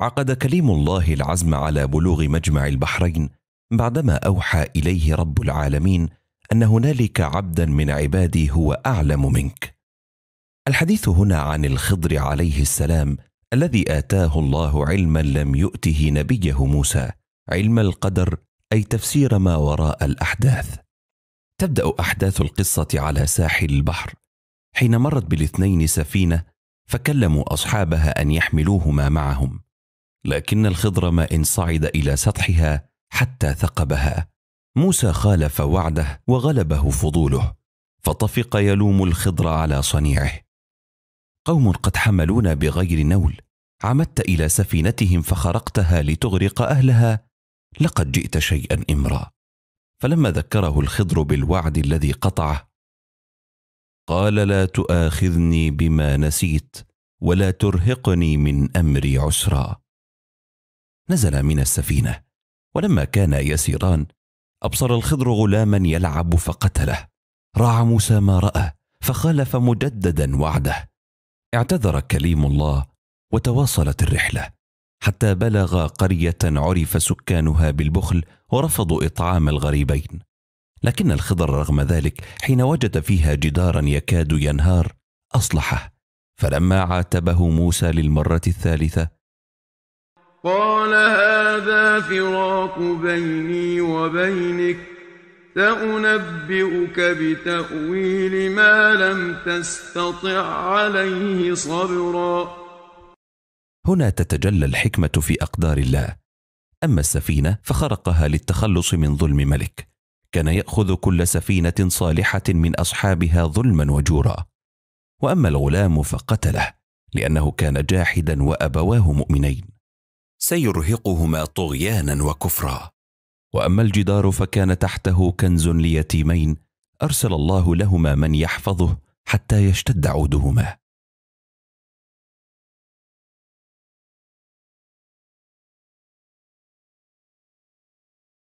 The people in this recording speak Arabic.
عقد كليم الله العزم على بلوغ مجمع البحرين بعدما اوحى اليه رب العالمين ان هنالك عبدا من عبادي هو اعلم منك الحديث هنا عن الخضر عليه السلام الذي اتاه الله علما لم يؤته نبيه موسى علم القدر اي تفسير ما وراء الاحداث تبدا احداث القصه على ساحل البحر حين مرت بالاثنين سفينه فكلموا اصحابها ان يحملوهما معهم لكن الخضر ما إن صعد إلى سطحها حتى ثقبها موسى خالف وعده وغلبه فضوله فطفق يلوم الخضر على صنيعه قوم قد حملونا بغير نول عمدت الى سفينتهم فخرقتها لتغرق اهلها لقد جئت شيئا امرا فلما ذكره الخضر بالوعد الذي قطعه قال لا تؤاخذني بما نسيت ولا ترهقني من امري عسرا نزل من السفينه ولما كانا يسيران ابصر الخضر غلاما يلعب فقتله راعى موسى ما راى فخالف مجددا وعده اعتذر كليم الله وتواصلت الرحله حتى بلغ قريه عرف سكانها بالبخل ورفضوا اطعام الغريبين لكن الخضر رغم ذلك حين وجد فيها جدارا يكاد ينهار اصلحه فلما عاتبه موسى للمره الثالثه قال هذا فراق بيني وبينك سأنبئك بتأويل ما لم تستطع عليه صبرا هنا تتجلى الحكمة في أقدار الله أما السفينة فخرقها للتخلص من ظلم ملك كان يأخذ كل سفينة صالحة من أصحابها ظلما وجورا وأما الغلام فقتله لأنه كان جاحدا وأبواه مؤمنين سيرهقهما طغيانا وكفرا واما الجدار فكان تحته كنز ليتيمين ارسل الله لهما من يحفظه حتى يشتد عودهما